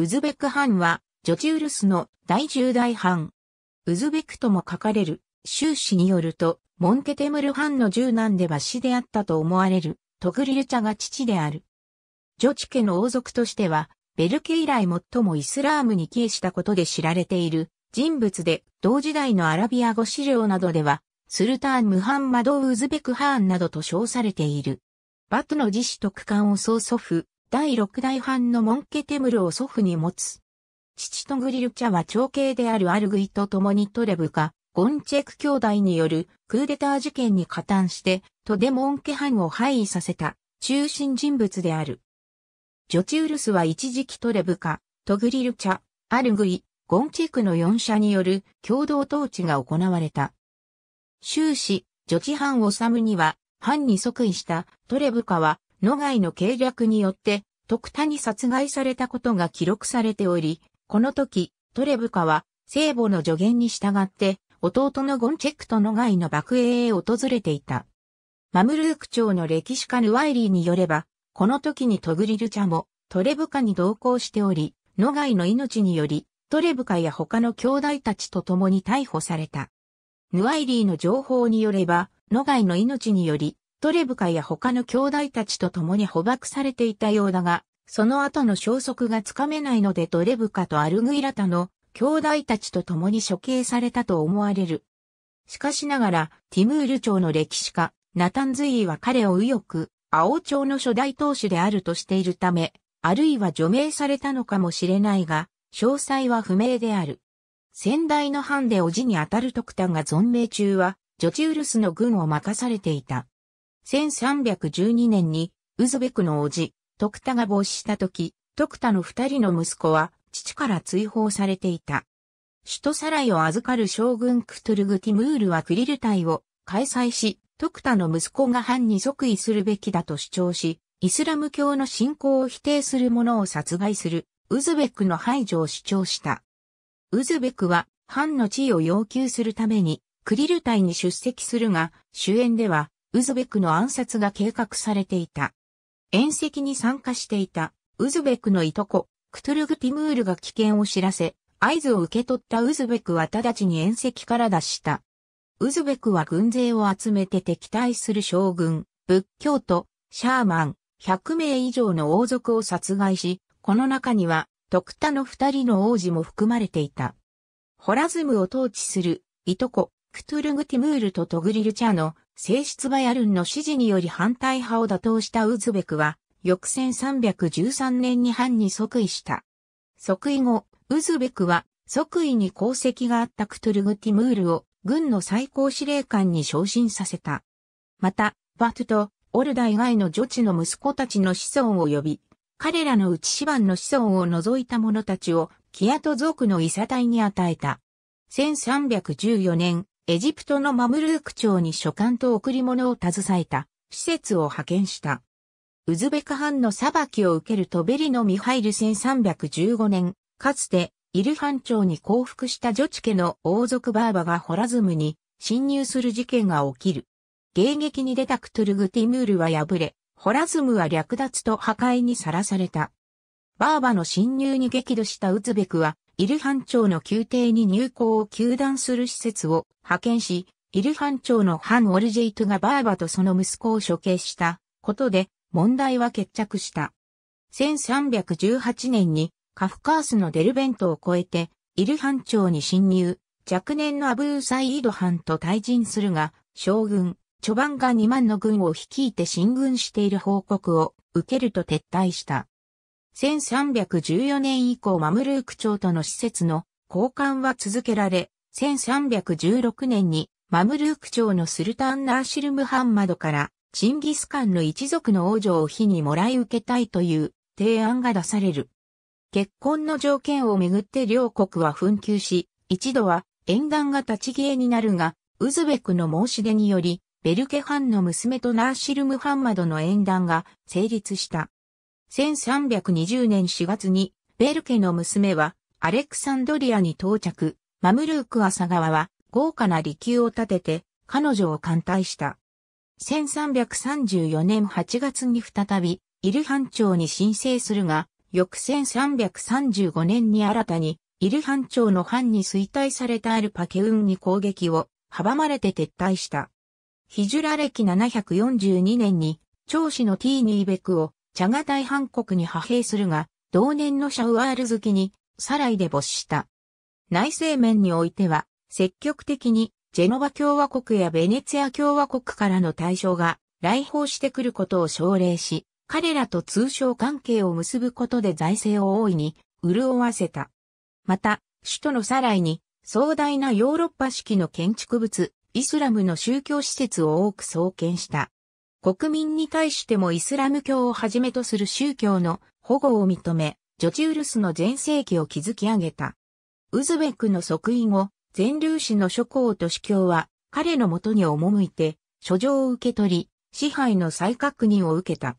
ウズベク藩は、ジョチウルスの第10代藩。ウズベクとも書かれる、習氏によると、モンテテムル藩の十男では死であったと思われる、トグリルチャが父である。ジョチ家の王族としては、ベルケ以来最もイスラームに帰依したことで知られている人物で、同時代のアラビア語資料などでは、スルターン・ムハンマド・ウズベク・ハーンなどと称されている。バトの自主特間を曽祖父、第六代藩のモンケテムルを祖父に持つ。父とグリルチャは長兄であるアルグイと共にトレブカ、ゴンチェク兄弟によるクーデター事件に加担して、とデモンケ藩を廃位させた中心人物である。ジョチウルスは一時期トレブカ、トグリルチャ、アルグイ、ゴンチェクの4社による共同統治が行われた。終始、ジョチ藩を治むには、藩に即位したトレブカは野外の計略によって、徳田に殺害されたことが記録されており、この時、トレブカは、聖母の助言に従って、弟のゴンチェクと野外の爆営へ訪れていた。マムルーク朝の歴史家ヌワイリーによれば、この時にトグリルチャもトレブカに同行しており、野外の命により、トレブカや他の兄弟たちと共に逮捕された。ヌワイリーの情報によれば、野外の命により、トレブカや他の兄弟たちと共に捕獲されていたようだが、その後の消息がつかめないのでトレブカとアルグイラタの兄弟たちと共に処刑されたと思われる。しかしながら、ティムール朝の歴史家、ナタンズイは彼を右翼、青朝の初代当主であるとしているため、あるいは除名されたのかもしれないが、詳細は不明である。先代の藩でおじにあたる徳丹が存命中は、ジョチウルスの軍を任されていた。1312年に、ウズベクの叔父、徳田が没した時、徳田の二人の息子は、父から追放されていた。首都サライを預かる将軍クトゥルグ・ティムールはクリル隊を開催し、徳田の息子が藩に即位するべきだと主張し、イスラム教の信仰を否定する者を殺害する、ウズベクの排除を主張した。ウズベクは、藩の地位を要求するために、クリル隊に出席するが、主演では、ウズベクの暗殺が計画されていた。宴席に参加していたウズベクのいとこ、クトゥルグ・ティムールが危険を知らせ、合図を受け取ったウズベクは直ちに宴席から脱した。ウズベクは軍勢を集めて敵対する将軍、仏教徒、シャーマン、100名以上の王族を殺害し、この中には、徳田の二人の王子も含まれていた。ホラズムを統治する、いとこ、クトゥルグ・ティムールとトグリル・チャの正室バヤルンの支持により反対派を打倒したウズベクは、翌1313年に藩に即位した。即位後、ウズベクは即位に功績があったクトゥルグ・ティムールを軍の最高司令官に昇進させた。また、バトゥとオルダ以外の女地の息子たちの子孫を呼び、彼らの内芝の子孫を除いた者たちを、キアト族の異サタに与えた。1314年、エジプトのマムルーク町に書簡と贈り物を携えた、施設を派遣した。ウズベク藩の裁きを受けるトベリのミハイル1315年、かつて、イルハン朝に降伏したジョチ家の王族バーバがホラズムに侵入する事件が起きる。迎撃に出たクトゥルグティムールは敗れ、ホラズムは略奪と破壊にさらされた。バーバの侵入に激怒したウズベクは、イルハン町の宮廷に入港を休断する施設を派遣し、イルハン町のハン・オルジェイトがバーバとその息子を処刑したことで問題は決着した。1318年にカフカースのデルベントを越えてイルハン町に侵入、若年のアブーサイードハンと対陣するが、将軍、チョバンが2万の軍を率いて進軍している報告を受けると撤退した。1314年以降マムルーク朝との施設の交換は続けられ、1316年にマムルーク朝のスルタンナーシルムハンマドからチンギスカンの一族の王女を火にもらい受けたいという提案が出される。結婚の条件をめぐって両国は紛糾し、一度は縁談が立ち消えになるが、ウズベクの申し出により、ベルケハンの娘とナーシル・ムハンマドの縁談が成立した。1320年4月に、ベルケの娘は、アレクサンドリアに到着、マムルーク朝川は、豪華な利休を建てて、彼女を艦隊した。1334年8月に再び、イルハン朝に申請するが、翌1335年に新たに、イルハン朝の藩に衰退されたアルパケウンに攻撃を阻まれて撤退した。ヒジュラ歴742年に、長子のティーニーベクをチャガ大半国に派兵するが、同年のシャウアール好きに、サライで没した。内政面においては、積極的に、ジェノバ共和国やベネツィア共和国からの対象が来訪してくることを奨励し、彼らと通商関係を結ぶことで財政を大いに潤わせた。また、首都のサライに壮大なヨーロッパ式の建築物、イスラムの宗教施設を多く創建した。国民に対してもイスラム教をはじめとする宗教の保護を認め、ジョチウルスの全盛期を築き上げた。ウズベクの即位後、全粒子の諸侯と司教は彼のもとに赴いて、書状を受け取り、支配の再確認を受けた。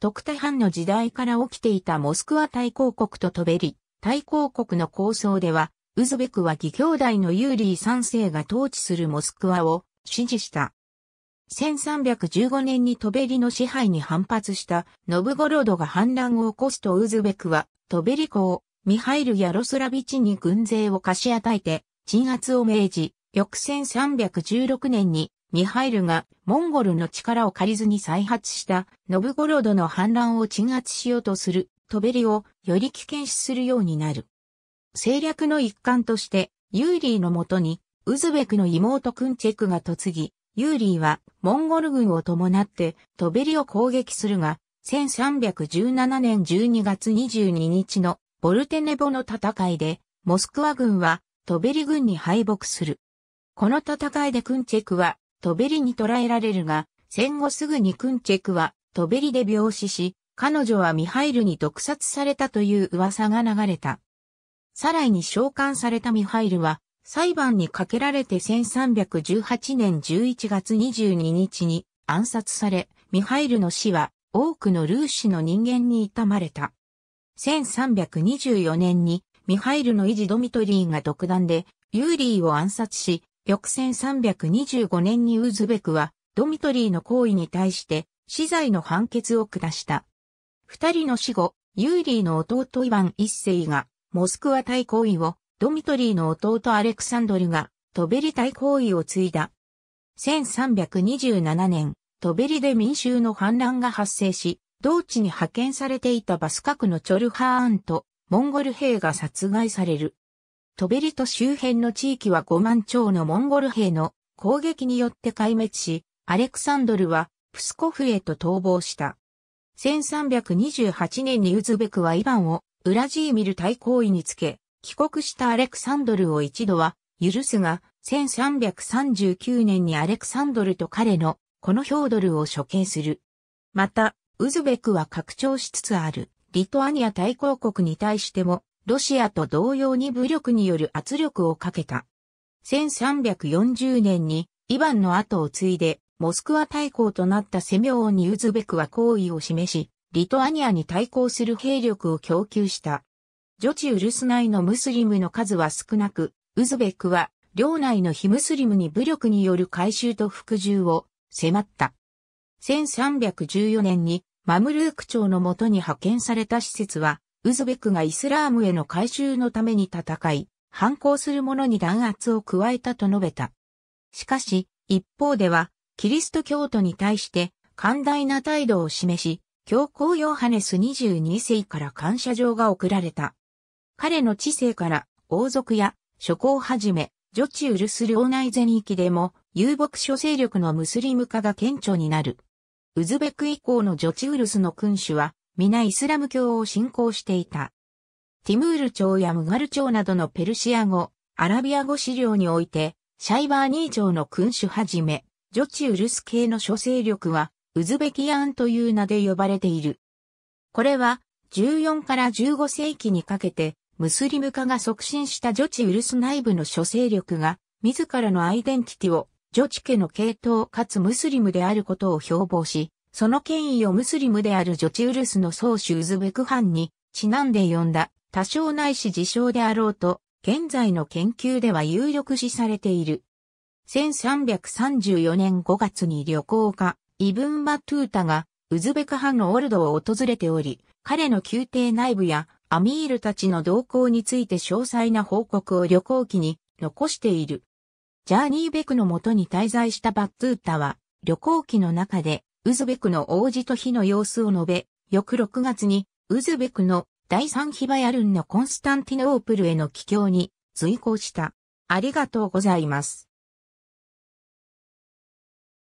特定藩の時代から起きていたモスクワ大公国と飛べり、大公国の構想では、ウズベクは義兄弟のユーリー三世が統治するモスクワを支持した。1315年にトベリの支配に反発したノブゴロドが反乱を起こすとウズベクはトベリ公、ミハイル・ヤロスラビチに軍勢を貸し与えて鎮圧を命じ、翌1316年にミハイルがモンゴルの力を借りずに再発したノブゴロドの反乱を鎮圧しようとするトベリをより危険視するようになる。政略の一環としてユーリーのもとにウズベクの妹クンチェクが嫁ぎ、ユーリーはモンゴル軍を伴ってトベリを攻撃するが、1317年12月22日のボルテネボの戦いで、モスクワ軍はトベリ軍に敗北する。この戦いでクンチェクはトベリに捕らえられるが、戦後すぐにクンチェクはトベリで病死し、彼女はミハイルに毒殺されたという噂が流れた。さらに召喚されたミハイルは裁判にかけられて1318年11月22日に暗殺され、ミハイルの死は多くのルーシの人間に悼まれた。1324年にミハイルの維持ドミトリーが独断でユーリーを暗殺し、翌1325年にウズベクはドミトリーの行為に対して死罪の判決を下した。二人の死後、ユーリーの弟イヴァン一世がモスクワ対行為をドミトリーの弟アレクサンドルが、トベリ対行為を継いだ。1327年、トベリで民衆の反乱が発生し、同地に派遣されていたバス角のチョルハーンと、モンゴル兵が殺害される。トベリと周辺の地域は5万超のモンゴル兵の攻撃によって壊滅し、アレクサンドルはプスコフへと逃亡した。1328年にウズベクはイバンをウラジーミル対抗位につけ、帰国したアレクサンドルを一度は許すが、1339年にアレクサンドルと彼のこのヒョードルを処刑する。また、ウズベクは拡張しつつあるリトアニア大公国に対しても、ロシアと同様に武力による圧力をかけた。1340年にイヴァンの後を継いで、モスクワ大公となったセミョーンにウズベクは好意を示し、リトアニアに対抗する兵力を供給した。女地ウルス内のムスリムの数は少なく、ウズベクは領内の非ムスリムに武力による改修と服従を迫った。1314年にマムルーク朝のもとに派遣された施設は、ウズベクがイスラームへの改修のために戦い、反抗する者に弾圧を加えたと述べた。しかし、一方では、キリスト教徒に対して、寛大な態度を示し、教皇ヨハネス22世から感謝状が贈られた。彼の知性から王族や諸侯はじめ、女中ウルス王内全域でも遊牧諸勢力のムスリム化が顕著になる。ウズベク以降のジョチウルスの君主は皆イスラム教を信仰していた。ティムール朝やムガル朝などのペルシア語、アラビア語資料において、シャイバーニー朝の君主はじめ、ジョチウルス系の諸勢力は、ウズベキアンという名で呼ばれている。これは、14から15世紀にかけて、ムスリム化が促進したジョチウルス内部の諸勢力が、自らのアイデンティティを、ジョチ家の系統かつムスリムであることを標榜し、その権威をムスリムであるジョチウルスの宗主ウズベク藩に、ちなんで呼んだ、多少ないし自称であろうと、現在の研究では有力視されている。1334年5月に旅行家、イブン・バトゥータが、ウズベクンのオルドを訪れており、彼の宮廷内部やアミールたちの動向について詳細な報告を旅行記に残している。ジャーニーベクのもとに滞在したバットータは、旅行記の中で、ウズベクの王子と火の様子を述べ、翌6月に、ウズベクの第三ヒバヤルンのコンスタンティノープルへの帰郷に随行した。ありがとうございます。